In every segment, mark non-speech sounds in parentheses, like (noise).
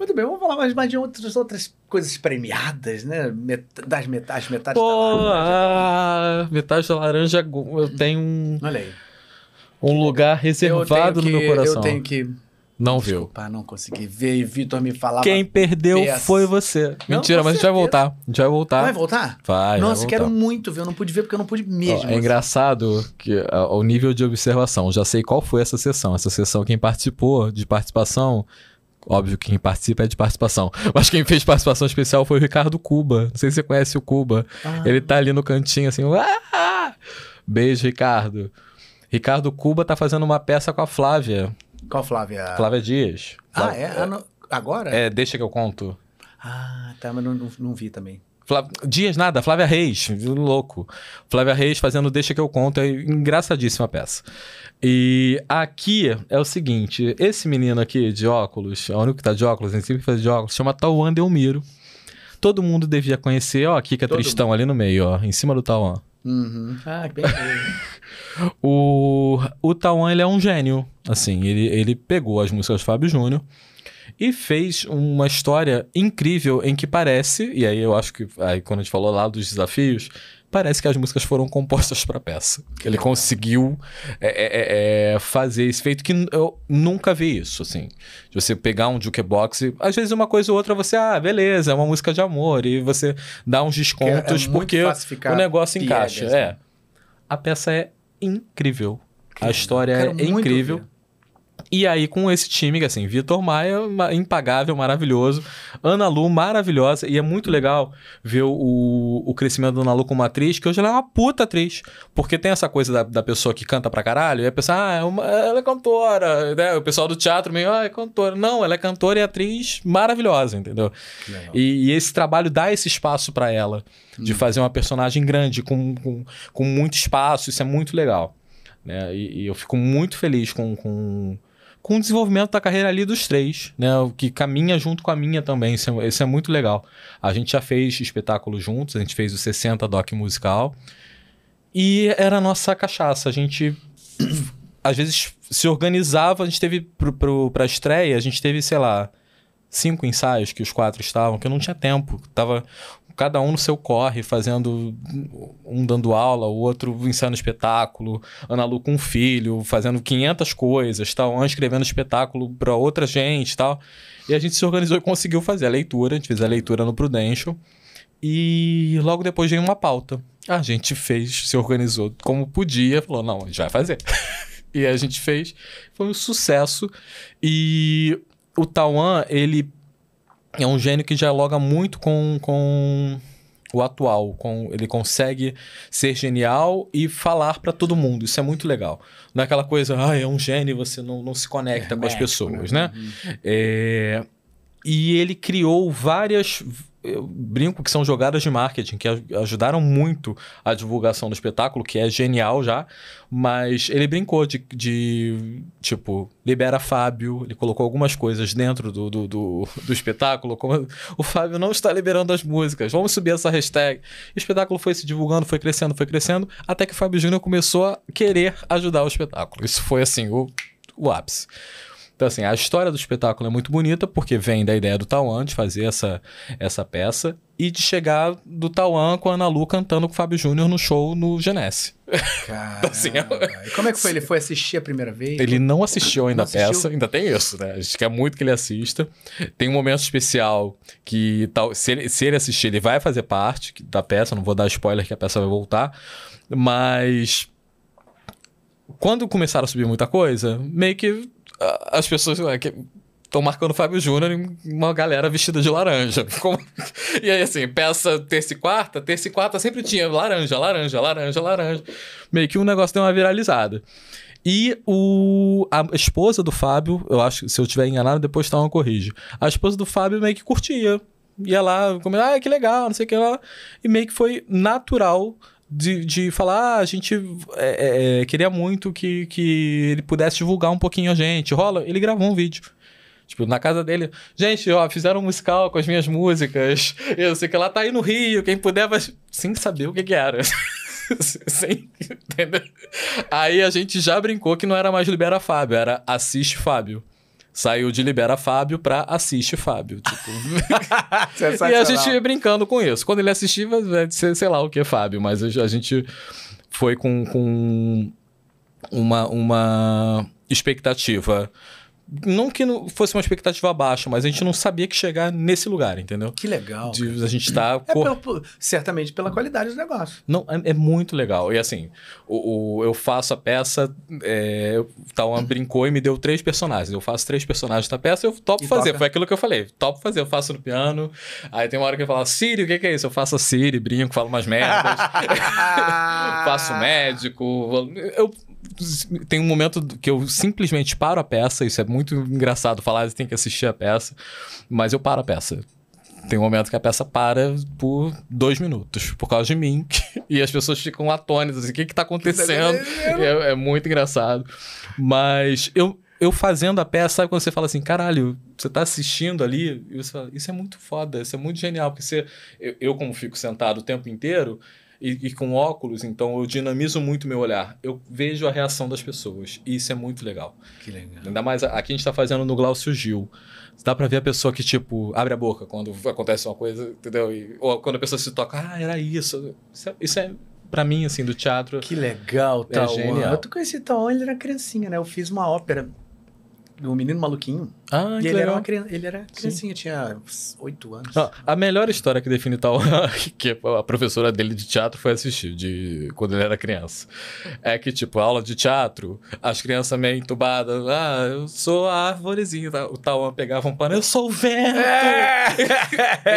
Muito bem, vamos falar mais, mais de outras, outras coisas premiadas, né? Met das metades metade da laranja. Ah, metade da laranja, eu tenho um, Olha aí. um lugar reservado que, no meu coração. Eu tenho que. Não Desculpa, viu. não consegui ver. E Vitor me falava. Quem perdeu foi você. Mentira, não, mas a gente vai voltar. A gente vai voltar. Vai voltar? Vai. Nossa, vai voltar. quero muito ver. Eu não pude ver porque eu não pude mesmo. Ó, é engraçado que ao nível de observação, já sei qual foi essa sessão. Essa sessão, quem participou de participação Óbvio, quem participa é de participação. Mas quem fez participação especial foi o Ricardo Cuba. Não sei se você conhece o Cuba. Ah. Ele tá ali no cantinho assim. Ah! Beijo, Ricardo. Ricardo Cuba tá fazendo uma peça com a Flávia. Qual Flávia? Flávia Dias. Ah, Flávia... é? Ah, Agora? É, deixa que eu conto. Ah, tá, mas não, não, não vi também. Flá... Dias nada, Flávia Reis, louco. Flávia Reis fazendo Deixa que eu conto, é engraçadíssima peça. E aqui é o seguinte: esse menino aqui de óculos, é o único que tá de óculos, ele sempre faz de óculos, chama Tauan Delmiro. Todo mundo devia conhecer, ó, a Kika Todo Tristão mundo. ali no meio, ó, em cima do Tauan. Uhum. Ah, que beleza. (laughs) o o Tauan, ele é um gênio, assim, ele, ele pegou as músicas do Fábio Júnior e fez uma história incrível em que parece, e aí eu acho que aí quando a gente falou lá dos desafios, parece que as músicas foram compostas para peça. Ele conseguiu é, é, é, é, fazer esse feito que eu nunca vi isso, assim. De você pegar um jukebox, e, às vezes uma coisa ou outra você, ah, beleza, é uma música de amor, e você dá uns é descontos porque, o negócio é encaixa. É. A peça é incrível. A história é incrível. Ouvir. E aí, com esse time, assim, Vitor Maia, impagável, maravilhoso. Ana Lu, maravilhosa. E é muito legal ver o, o crescimento da Ana Lu como atriz, que hoje ela é uma puta atriz. Porque tem essa coisa da, da pessoa que canta pra caralho, e a pessoa, ah, é uma, ela é cantora. Né? O pessoal do teatro meio, ah, é cantora. Não, ela é cantora e atriz maravilhosa, entendeu? E, e, esse trabalho dá esse espaço para ela, hum. de fazer uma personagem grande, com, com, com muito espaço, isso é muito legal. Né? E, e eu fico muito feliz com, com com o desenvolvimento da carreira ali dos três, né? O que caminha junto com a minha também. Isso é, isso é, muito legal. A gente já fez espetáculo juntos, a gente fez o 60 Doc Musical. E era a nossa cachaça. A gente (clears throat) às vezes se organizava, a gente teve pro, pro, pra estreia, a gente teve, sei lá, cinco ensaios que os quatro estavam, que eu não tinha tempo. Tava cada um no seu corre, fazendo um dando aula, o outro ensaiando espetáculo, Ana Lu com um filho, fazendo 500 coisas, tal, um escrevendo espetáculo para outra gente, tal. E a gente se organizou e conseguiu fazer a leitura, a gente fez a leitura no Prudential. E logo depois veio uma pauta. A gente fez, se organizou como podia, falou: não, a gente vai fazer. (laughs) e a gente fez, foi um sucesso. E o Tauan, ele é um gênio que dialoga muito com, com o atual. Com, ele consegue ser genial e falar para todo mundo. Isso é muito legal. Não é aquela coisa, ah, é um gênio, você não, não se conecta é, com as pessoas, né? Uhum. É, e ele criou várias. Eu eh, brinco que são jogadas de marketing que ajudaram muito a divulgação do espetáculo, que é genial já. Mas ele brincou de, de tipo, libera Fábio, ele colocou algumas coisas dentro do, do, do, do espetáculo, como o Fábio não está liberando as músicas, vamos subir essa hashtag. O espetáculo foi se divulgando, foi crescendo, foi crescendo, até que o Fábio Júnior começou a querer ajudar o espetáculo. Isso foi assim, o, o ápice. Então, assim, a história do espetáculo é muito bonita, porque vem da ideia do Tauan de fazer essa, essa peça e de chegar do Tauan com a Ana Lu cantando com o Fábio Júnior no show no Genesse. Caramba. (laughs) Então, assim, é e como é que foi? Ele foi assistir a primeira vez? Ele não assistiu ainda não assistiu? a peça, ainda tem isso, né? A gente quer é muito que ele assista. Tem um momento especial que tal, se ele, se ele assistir, ele vai fazer parte da peça, não vou dar spoiler que a peça vai voltar, mas quando começaram a subir muita coisa, meio que as pessoas né, que estão marcando o Fábio Júnior e uma galera vestida de laranja. (laughs) Como... E aí, assim, peça terça e quarta, terça e quarta sempre tinha laranja, laranja, laranja, laranja. Meio que um negócio deu uma viralizada. E o, a esposa do Fábio, eu acho que se eu estiver enganado, depois tá uma corrige. A esposa do Fábio meio que curtia. Ia lá, comendo ah, que legal, não sei o que lá. E meio que foi natural de, de falar, ah, a gente é, é, é, queria muito que, que ele pudesse divulgar um pouquinho a gente. Rola, ele gravou um vídeo. Tipo, na casa dele, gente, ó, fizeram um musical com as minhas músicas. Eu sei que ela tá aí no Rio, quem puder vai. Sem saber o que, que era. (laughs) Sem, entendeu? Aí a gente já brincou que não era mais Libera Fábio, era Assiste Fábio. Saiu de Libera Fábio pra Assiste Fábio. Tipo... (laughs) É e a gente ia brincando com isso. Quando ele assistia, vai ser, sei lá o que é Fábio, mas a gente foi com, com uma, uma expectativa não que não fosse uma expectativa baixa, mas a gente não sabia que chegar nesse lugar, entendeu? Que legal. De, a gente tá. É cor... certamente pela qualidade do negócio. Não, é, é muito legal. E assim, o, o eu faço a peça, é, Tawan brincou e me deu três personagens. Eu faço três personagens da peça eu topo e fazer. Toca. Foi aquilo que eu falei. Topo fazer, eu faço no piano. Aí tem uma hora que eu falo, Siri, o que, que é isso? Eu faço a Siri, brinco, falo umas merdas. (laughs) (laughs) faço médico. Eu tem um momento que eu simplesmente paro a peça. Isso é muito engraçado falar, você tem que assistir a peça. Mas eu paro a peça. Tem um momento que a peça para por dois minutos, por causa de mim. (laughs) e as pessoas ficam atônitas, assim, o que que tá acontecendo? Tá é, é muito engraçado. Mas eu, eu fazendo a peça, sabe quando você fala assim, caralho, você tá assistindo ali, e você fala, isso é muito foda, isso é muito genial, porque você, eu, eu como fico sentado o tempo inteiro, e, e, com óculos, então eu dinamizo muito meu olhar. Eu vejo a reação das pessoas. E isso é muito legal. Que legal. Ainda mais aqui a gente está fazendo no Glaucio Gil. Dá pra ver a pessoa que, tipo, abre a boca quando acontece uma coisa, entendeu? E, ou quando a pessoa se toca, ah, era isso. Isso é, isso é para mim, assim, do teatro. Que legal, tá? É genial. Eu conheci Tauan, ele era criancinha, né? Eu fiz uma ópera do Menino Maluquinho. Ah, e que ele legal. era uma criança, ele era criancinha, Sim. tinha oito anos. Ah, a melhor história que define tal (laughs) que a professora dele de teatro foi assistir de quando ele era criança. É que tipo, aula de teatro, as crianças meio entubadas, ah, eu sou a árvorezinha, tá? o Tauan pegava um pano, eu sou o vento. É!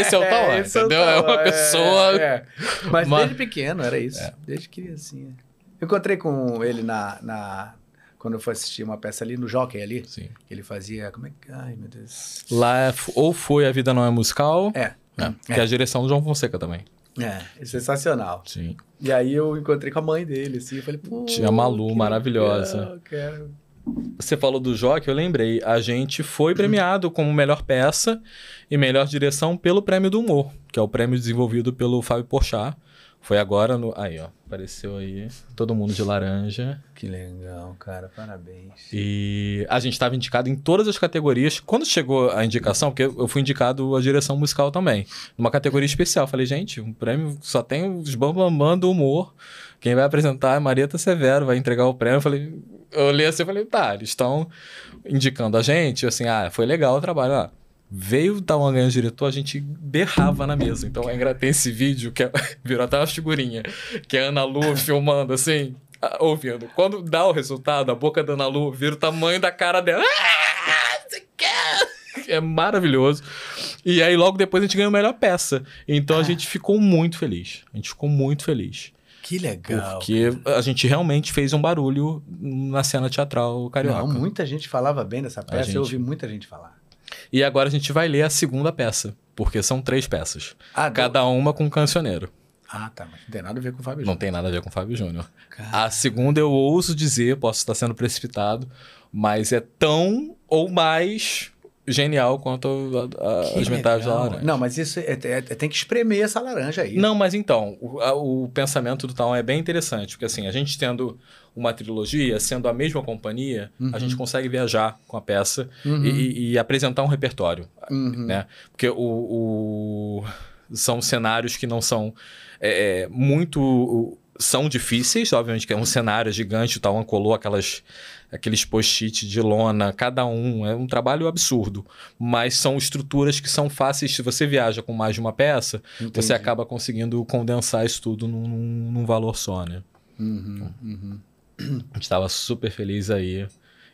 Esse é o Tauan, (laughs) é, entendeu? É, o é uma pessoa é, é. Mas, desde pequeno era isso, é. desde criancinha. Eu encontrei com ele na, na quando eu fui assistir uma peça ali no Jockey ali, Sim. ele fazia, como é que, ai meu Deus. Lá é ou foi A Vida Não É Musical, é, né? é. que é a é. direção do João Fonseca também. É, é, sensacional. Sim. E aí eu encontrei com a mãe dele, assim, eu falei, pô... Tia Malu, maravilhosa. quero. Você falou do Jockey, eu lembrei, a gente foi premiado como melhor peça e melhor direção pelo Prêmio do Humor, que é o prêmio desenvolvido pelo Fábio Porchat, foi agora no. Aí, ó. Apareceu aí. Todo mundo de laranja. Que legal, cara. Parabéns. E a gente estava indicado em todas as categorias. Quando chegou a indicação, porque eu fui indicado a direção musical também, numa categoria especial. Falei, gente, um prêmio só tem os bambambam do humor. Quem vai apresentar é Marieta Severo, vai entregar o prêmio. Eu falei, eu olhei assim e falei, tá, eles estão indicando a gente. Assim, ah, foi legal o trabalho. Ah, veio dar uma ganha diretor, a gente berrava na mesa. Então ainda tem esse vídeo que é, (laughs) virou até uma figurinha, que é a Ana Lu filmando assim, ouvindo. Quando dá o resultado, a boca da Ana Lu vira o tamanho da cara dela. Ah, é maravilhoso. E aí, logo depois, a gente ganhou a melhor peça. Então, ah. a gente ficou muito feliz. A gente ficou muito feliz. Que legal. Porque cara. a gente realmente fez um barulho na cena teatral carioca. Não, muita gente falava bem dessa peça. Gente... Eu ouvi muita gente falar. E agora a gente vai ler a segunda peça, porque são três peças. Ah, cada uma com um cancioneiro. Ah, tá. Mas não tem nada a ver com o Fábio Júnior. Não tem nada a ver com o Fábio Júnior. A segunda eu ouso dizer, posso estar sendo precipitado, mas é tão ou mais genial quanto as metades da laranja. Não, mas isso é, é, é, tem que espremer essa laranja aí. Não, mas então, o, a, o pensamento do Taon é bem interessante, porque assim, a gente tendo uma trilogia, sendo a mesma companhia, uhum. a gente uhum. consegue viajar com a peça uhum. e, e, apresentar um repertório, uhum. né? Porque o, o, são cenários que não são é, é muito são difíceis, obviamente que é um cenário gigante, o Tauan colou aquelas, aqueles post-it de lona, cada um, é um trabalho absurdo, mas são estruturas que são fáceis, se você viaja com mais de uma peça, Entendi. você acaba conseguindo condensar isso tudo num, num valor só, né? Uhum, uhum. Estava super feliz aí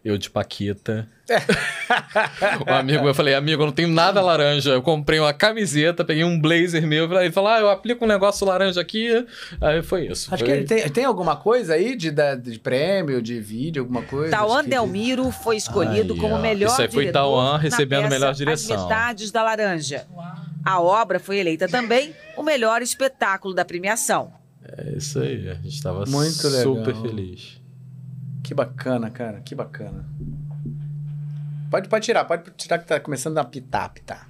eu de Paquita. É. um (laughs) amigo, eu falei, amigo, eu não tenho nada laranja. Eu comprei uma camiseta, peguei um blazer meu. Ele falou, ah, eu aplico um negócio laranja aqui. Aí foi isso. Acho foi... que tem, tem alguma coisa aí de, de prêmio, de vídeo, alguma coisa? Tauan que... Delmiro foi escolhido ah, como ó. melhor isso aí foi diretor. Tauan recebendo peça, melhor direção. As metades da laranja. A obra foi eleita também o melhor espetáculo da premiação. É isso aí, a gente estava super legal. feliz. Que bacana, cara, que bacana. Pode, pode tirar, pode tirar que tá começando a pitar, pitar.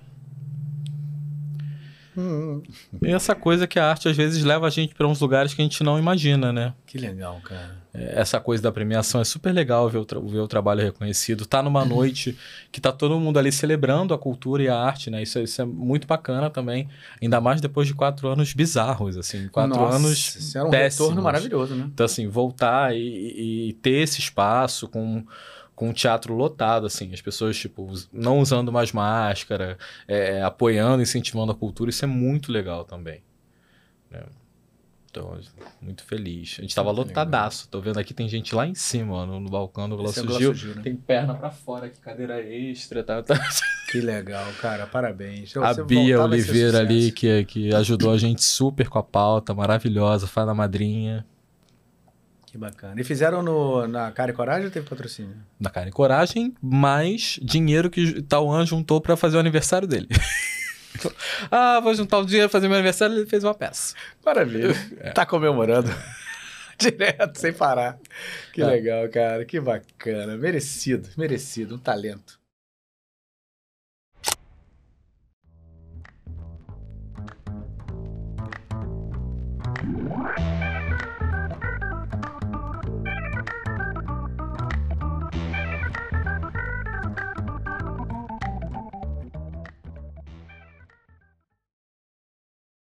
Hum. E essa coisa que a arte às vezes leva a gente para uns lugares que a gente não imagina, né? Que legal, cara. É, essa coisa da premiação é super legal ver o, tra- ver o trabalho reconhecido. Tá numa uhum. noite que tá todo mundo ali celebrando a cultura e a arte, né? Isso, é, isso é muito bacana também. Ainda mais depois de quatro anos bizarros, assim. Quatro Nossa, anos isso é um retorno maravilhoso, né? Então, assim, voltar e, e ter esse espaço com com o teatro lotado, assim, as pessoas, tipo, não usando mais máscara, é, é, apoiando, incentivando a cultura, isso é muito legal também. Né? Então, muito feliz. A gente tava lotadaço. Tô vendo aqui, tem gente lá em cima, no, no balcão do Velocigil. É né? Tem perna para fora aqui, cadeira extra, tá, tá. Que legal, cara. Parabéns. Então, a Bia Oliveira ali, que, é, que ajudou a gente super com a pauta, maravilhosa, fala madrinha. Que bacana. E fizeram no, na Cara e Coragem ou teve patrocínio? Na Cara e Coragem, mais dinheiro que Tauan juntou para fazer o aniversário dele. (laughs) ah, vou juntar o dinheiro, fazer meu aniversário, ele fez uma peça. Maravilha. É. Tá comemorando. (laughs) Direto, sem parar. Que é. legal, cara. Que bacana. Merecido, merecido. Um talento.